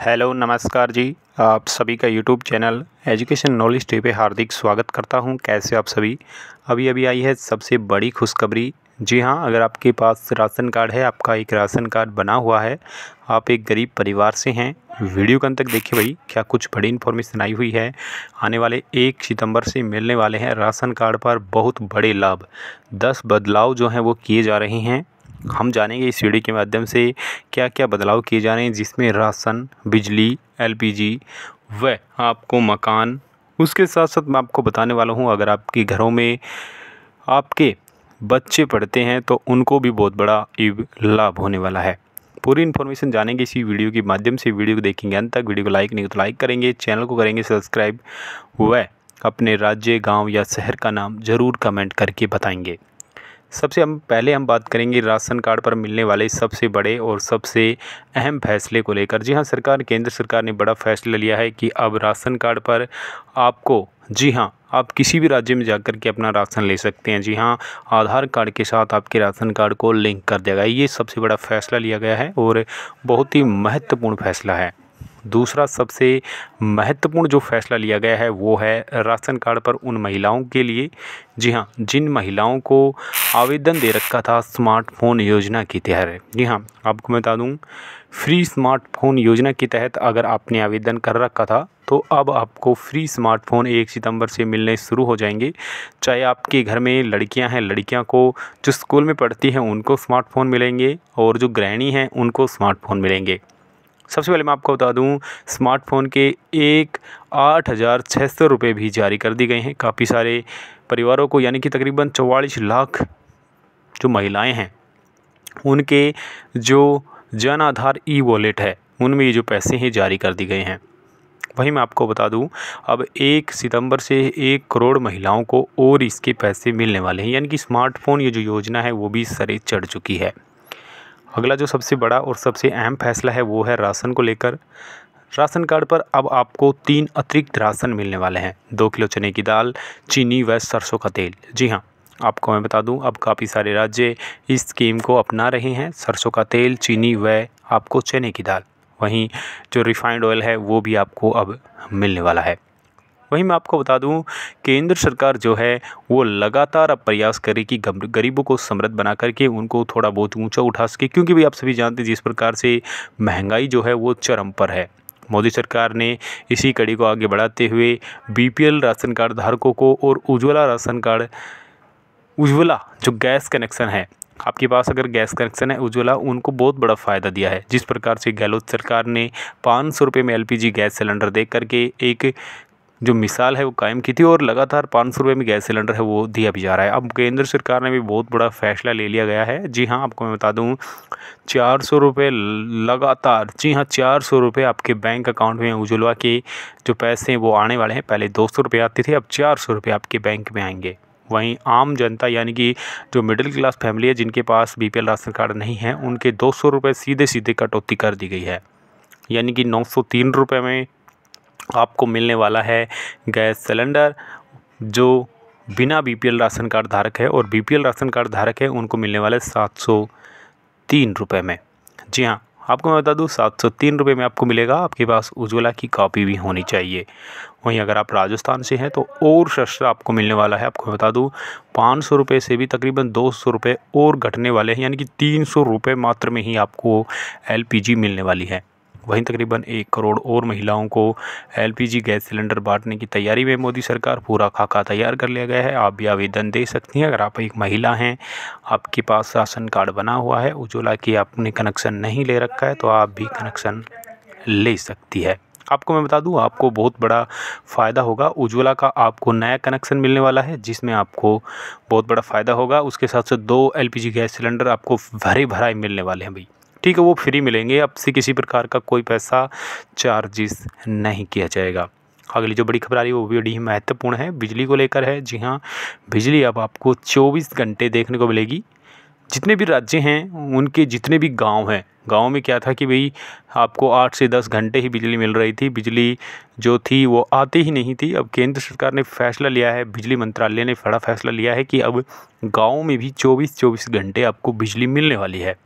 hello नमस्कार जी आप सभी का YouTube channel education knowledge day पे हार्दिक स्वागत करता हूं कैसे आप सभी अभी अभी आई है सबसे बड़ी खुशखबरी जी हाँ अगर आपके पास राशन कार्ड है आपका एक राशन कार्ड बना हुआ है आप एक गरीब परिवार से हैं वीडियो के अंत तक देखिए भाई क्या कुछ बड़ी इन्फॉर्मेशन आई हुई है आने वाले एक सितंबर से मिलने वाले हैं राशन कार्ड पर बहुत बड़े लाभ दस बदलाव जो हैं वो किए जा रहे हैं हम जानेंगे इस वीडियो के माध्यम से क्या क्या बदलाव किए जा रहे हैं जिसमें राशन बिजली एलपीजी व आपको मकान उसके साथ साथ मैं आपको बताने वाला हूँ अगर आपके घरों में आपके बच्चे पढ़ते हैं तो उनको भी बहुत बड़ा लाभ होने वाला है पूरी इन्फॉर्मेशन जानेंगे इसी वीडियो के माध्यम से वीडियो को देखेंगे अंत तक वीडियो को लाइक नहीं तो लाइक करेंगे चैनल को करेंगे सब्सक्राइब व अपने राज्य गांव या शहर का नाम ज़रूर कमेंट करके बताएंगे सबसे हम पहले हम बात करेंगे राशन कार्ड पर मिलने वाले सबसे बड़े और सबसे अहम फैसले को लेकर जी हाँ सरकार केंद्र सरकार ने बड़ा फैसला लिया है कि अब राशन कार्ड पर आपको जी हाँ आप किसी भी राज्य में जाकर के अपना राशन ले सकते हैं जी हाँ आधार कार्ड के साथ आपके राशन कार्ड को लिंक कर दिया गया ये सबसे बड़ा फैसला लिया गया है और बहुत ही महत्वपूर्ण फैसला है दूसरा सबसे महत्वपूर्ण जो फैसला लिया गया है वो है राशन कार्ड पर उन महिलाओं के लिए जी हाँ जिन महिलाओं को आवेदन दे रखा था स्मार्टफोन योजना के तहत जी हाँ आपको मैं बता दूँ फ्री स्मार्टफोन योजना के तहत अगर आपने आवेदन कर रखा था तो अब आपको फ्री स्मार्टफ़ोन एक सितंबर से मिलने शुरू हो जाएंगे चाहे आपके घर में लड़कियां हैं लड़कियां को जो स्कूल में पढ़ती हैं उनको स्मार्टफ़ोन मिलेंगे और जो गृहिणी हैं उनको स्मार्टफ़ोन मिलेंगे सबसे पहले मैं आपको बता दूं स्मार्टफ़ोन के एक आठ हज़ार छः सौ रुपये भी जारी कर दिए गए हैं काफ़ी सारे परिवारों को यानी कि तकरीबन चौवालीस लाख जो महिलाएं हैं उनके जो जन आधार ई वॉलेट है उनमें ये जो पैसे हैं जारी कर दिए गए हैं वहीं मैं आपको बता दूं अब एक सितंबर से एक करोड़ महिलाओं को और इसके पैसे मिलने वाले हैं यानी कि स्मार्टफ़ोन ये जो योजना है वो भी सरे चढ़ चुकी है अगला जो सबसे बड़ा और सबसे अहम फैसला है वो है राशन को लेकर राशन कार्ड पर अब आपको तीन अतिरिक्त राशन मिलने वाले हैं दो किलो चने की दाल चीनी व सरसों का तेल जी हाँ आपको मैं बता दूं अब काफ़ी सारे राज्य इस स्कीम को अपना रहे हैं सरसों का तेल चीनी व आपको चने की दाल वहीं जो रिफाइंड ऑयल है वो भी आपको अब मिलने वाला है वहीं मैं आपको बता दूं केंद्र सरकार जो है वो लगातार अब प्रयास करे कि गरीबों को समृद्ध बना करके उनको थोड़ा बहुत ऊंचा उठा सके क्योंकि भाई आप सभी जानते हैं जिस प्रकार से महंगाई जो है वो चरम पर है मोदी सरकार ने इसी कड़ी को आगे बढ़ाते हुए बीपीएल राशन कार्ड धारकों को और उज्ज्वला राशन कार्ड उज्ज्वला जो गैस कनेक्शन है आपके पास अगर गैस कनेक्शन है उज्ज्वला उनको बहुत बड़ा फ़ायदा दिया है जिस प्रकार से गहलोत सरकार ने पाँच सौ रुपये में एलपीजी गैस सिलेंडर दे करके एक जो मिसाल है वो कायम की थी और लगातार पाँच सौ रुपये में गैस सिलेंडर है वो दिया भी जा रहा है अब केंद्र सरकार ने भी बहुत बड़ा फैसला ले लिया गया है जी हाँ आपको मैं बता दूँ चार सौ रुपये लगातार जी हाँ चार सौ रुपये आपके बैंक अकाउंट में उजलवा के जो पैसे हैं वो आने वाले हैं पहले दो सौ रुपये आते थे अब चार सौ रुपये आपके बैंक में आएंगे वहीं आम जनता यानी कि जो मिडिल क्लास फैमिली है जिनके पास एल राशन कार्ड नहीं है उनके दो सौ रुपये सीधे सीधे कटौती कर दी गई है यानी कि नौ सौ तीन रुपये में आपको मिलने वाला है गैस सिलेंडर जो बिना बीपीएल राशन कार्ड धारक है और बीपीएल राशन कार्ड धारक है उनको मिलने वाला है सात सौ तीन रुपये में जी हाँ आपको मैं बता दूँ सात सौ तीन रुपये में आपको मिलेगा आपके पास उज्ज्वला की कॉपी भी होनी चाहिए वहीं अगर आप राजस्थान से हैं तो और सस्ता आपको मिलने वाला है आपको मैं बता दूँ पाँच सौ रुपये से भी तकरीबन दो सौ रुपये और घटने वाले हैं यानी कि तीन सौ रुपये मात्र में ही आपको जी मिलने वाली है वहीं तकरीबन एक करोड़ और महिलाओं को एलपीजी गैस सिलेंडर बांटने की तैयारी में मोदी सरकार पूरा खाका तैयार कर लिया गया है आप भी आवेदन दे सकती हैं अगर आप एक महिला हैं आपके पास राशन कार्ड बना हुआ है उज्ज्वला की आपने कनेक्शन नहीं ले रखा है तो आप भी कनेक्शन ले सकती है आपको मैं बता दूं आपको बहुत बड़ा फ़ायदा होगा उज्ज्वला का आपको नया कनेक्शन मिलने वाला है जिसमें आपको बहुत बड़ा फ़ायदा होगा उसके साथ साथ दो एलपीजी गैस सिलेंडर आपको भरे भराए मिलने वाले हैं भाई ठीक है वो फ्री मिलेंगे अब से किसी प्रकार का कोई पैसा चार्जेस नहीं किया जाएगा अगली जो बड़ी खबर आ रही है वो भी बड़ी ही महत्वपूर्ण है बिजली को लेकर है जी हाँ बिजली अब आपको 24 घंटे देखने को मिलेगी जितने भी राज्य हैं उनके जितने भी गांव हैं गांव में क्या था कि भाई आपको आठ से दस घंटे ही बिजली मिल रही थी बिजली जो थी वो आती ही नहीं थी अब केंद्र सरकार ने फैसला लिया है बिजली मंत्रालय ने बड़ा फैसला लिया है कि अब गाँव में भी चौबीस चौबीस घंटे आपको बिजली मिलने वाली है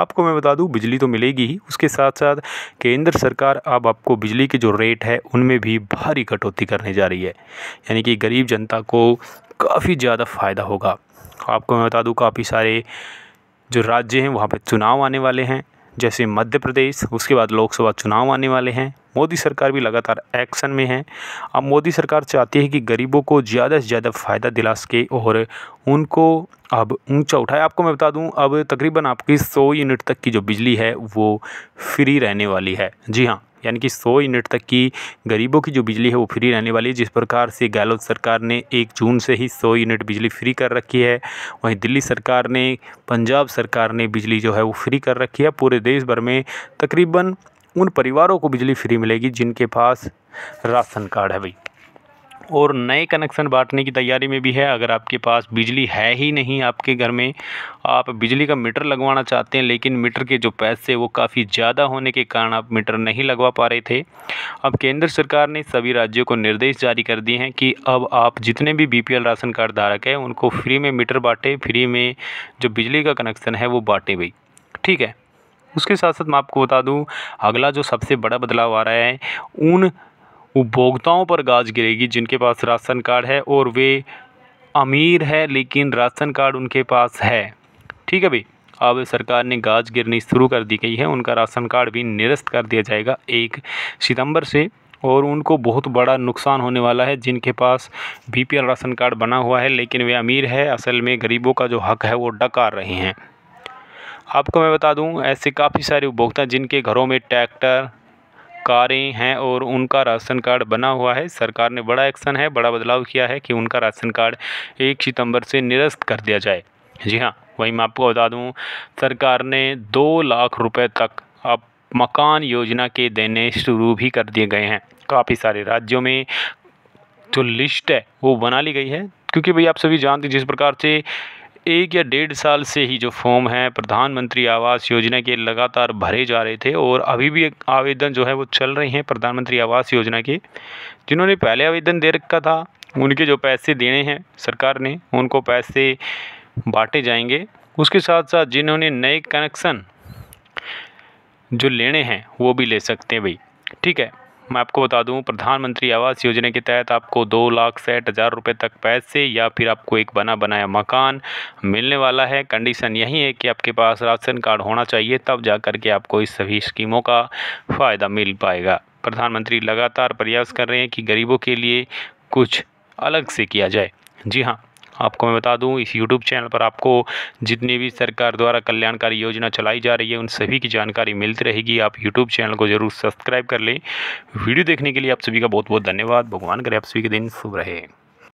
आपको मैं बता दूँ बिजली तो मिलेगी ही उसके साथ साथ केंद्र सरकार अब आपको बिजली के जो रेट है उनमें भी भारी कटौती करने जा रही है यानी कि गरीब जनता को काफ़ी ज़्यादा फ़ायदा होगा आपको मैं बता दूँ काफ़ी सारे जो राज्य हैं वहाँ पर चुनाव आने वाले हैं जैसे मध्य प्रदेश उसके बाद लोकसभा चुनाव आने वाले हैं मोदी सरकार भी लगातार एक्शन में है अब मोदी सरकार चाहती है कि गरीबों को ज़्यादा से ज़्यादा फ़ायदा दिला सके और उनको अब ऊंचा उठाए आपको मैं बता दूं अब तकरीबन आपकी 100 यूनिट तक की जो बिजली है वो फ्री रहने वाली है जी हाँ यानी कि 100 यूनिट तक की गरीबों की जो बिजली है वो फ्री रहने वाली है जिस प्रकार से गहलोत सरकार ने एक जून से ही 100 यूनिट बिजली फ्री कर रखी है वहीं दिल्ली सरकार ने पंजाब सरकार ने बिजली जो है वो फ्री कर रखी है पूरे देश भर में तकरीबन उन परिवारों को बिजली फ्री मिलेगी जिनके पास राशन कार्ड है भाई और नए कनेक्शन बांटने की तैयारी में भी है अगर आपके पास बिजली है ही नहीं आपके घर में आप बिजली का मीटर लगवाना चाहते हैं लेकिन मीटर के जो पैसे वो काफ़ी ज़्यादा होने के कारण आप मीटर नहीं लगवा पा रहे थे अब केंद्र सरकार ने सभी राज्यों को निर्देश जारी कर दिए हैं कि अब आप जितने भी बी राशन कार्ड धारक हैं उनको फ्री में मीटर बाँटें फ्री में जो बिजली का कनेक्शन है वो बाँटें भाई ठीक है उसके साथ साथ मैं आपको बता दूं अगला जो सबसे बड़ा बदलाव आ रहा है उन उपभोक्ताओं पर गाज गिरेगी जिनके पास राशन कार्ड है और वे अमीर है लेकिन राशन कार्ड उनके पास है ठीक है भाई अब सरकार ने गाज गिरनी शुरू कर दी गई है उनका राशन कार्ड भी निरस्त कर दिया जाएगा एक सितंबर से और उनको बहुत बड़ा नुकसान होने वाला है जिनके पास बीपीएल राशन कार्ड बना हुआ है लेकिन वे अमीर है असल में गरीबों का जो हक है वो डकार रहे हैं आपको मैं बता दूं ऐसे काफ़ी सारे उपभोक्ता जिनके घरों में ट्रैक्टर कारें हैं और उनका राशन कार्ड बना हुआ है सरकार ने बड़ा एक्शन है बड़ा बदलाव किया है कि उनका राशन कार्ड एक सितंबर से निरस्त कर दिया जाए जी हाँ वहीं मैं आपको बता दूँ सरकार ने दो लाख रुपये तक अब मकान योजना के देने शुरू भी कर दिए गए हैं काफ़ी सारे राज्यों में जो लिस्ट है वो बना ली गई है क्योंकि भाई आप सभी जानते जिस प्रकार से एक या डेढ़ साल से ही जो फॉर्म है प्रधानमंत्री आवास योजना के लगातार भरे जा रहे थे और अभी भी आवेदन जो है वो चल रहे हैं प्रधानमंत्री आवास योजना के जिन्होंने पहले आवेदन दे रखा था उनके जो पैसे देने हैं सरकार ने उनको पैसे बांटे जाएंगे उसके साथ साथ जिन्होंने नए कनेक्शन जो लेने हैं वो भी ले सकते हैं भाई ठीक है मैं आपको बता दूं प्रधानमंत्री आवास योजना के तहत आपको दो लाख साठ हज़ार रुपये तक पैसे या फिर आपको एक बना बनाया मकान मिलने वाला है कंडीशन यही है कि आपके पास राशन कार्ड होना चाहिए तब जा कर के आपको इस सभी स्कीमों का फ़ायदा मिल पाएगा प्रधानमंत्री लगातार प्रयास कर रहे हैं कि गरीबों के लिए कुछ अलग से किया जाए जी हाँ आपको मैं बता दूं इस यूट्यूब चैनल पर आपको जितनी भी सरकार द्वारा कल्याणकारी योजना चलाई जा रही है उन सभी की जानकारी मिलती रहेगी आप यूट्यूब चैनल को ज़रूर सब्सक्राइब कर लें वीडियो देखने के लिए आप सभी का बहुत बहुत धन्यवाद भगवान करे आप सभी के दिन शुभ रहे